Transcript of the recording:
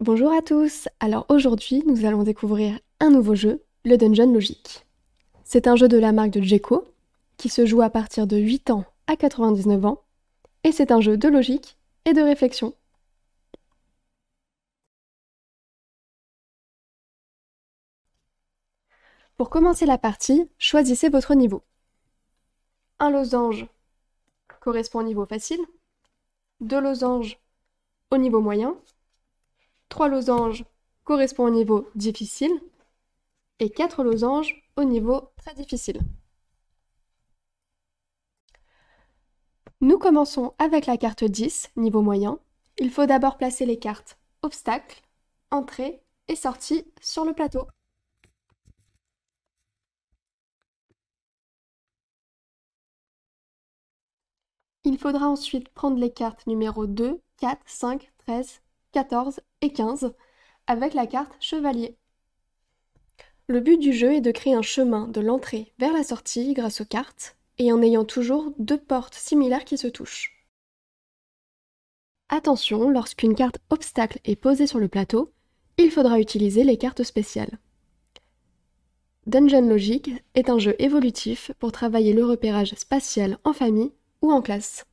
Bonjour à tous Alors aujourd'hui, nous allons découvrir un nouveau jeu, le Dungeon Logique. C'est un jeu de la marque de Djeco, qui se joue à partir de 8 ans à 99 ans, et c'est un jeu de logique et de réflexion. Pour commencer la partie, choisissez votre niveau. Un losange correspond au niveau facile, deux losanges au niveau moyen, 3 losanges correspond au niveau difficile et 4 losanges au niveau très difficile. Nous commençons avec la carte 10, niveau moyen. Il faut d'abord placer les cartes obstacle, entrée et sortie sur le plateau. Il faudra ensuite prendre les cartes numéro 2, 4, 5, 13, 14 et 15 avec la carte Chevalier. Le but du jeu est de créer un chemin de l'entrée vers la sortie grâce aux cartes et en ayant toujours deux portes similaires qui se touchent. Attention, lorsqu'une carte obstacle est posée sur le plateau, il faudra utiliser les cartes spéciales. Dungeon Logic est un jeu évolutif pour travailler le repérage spatial en famille ou en classe.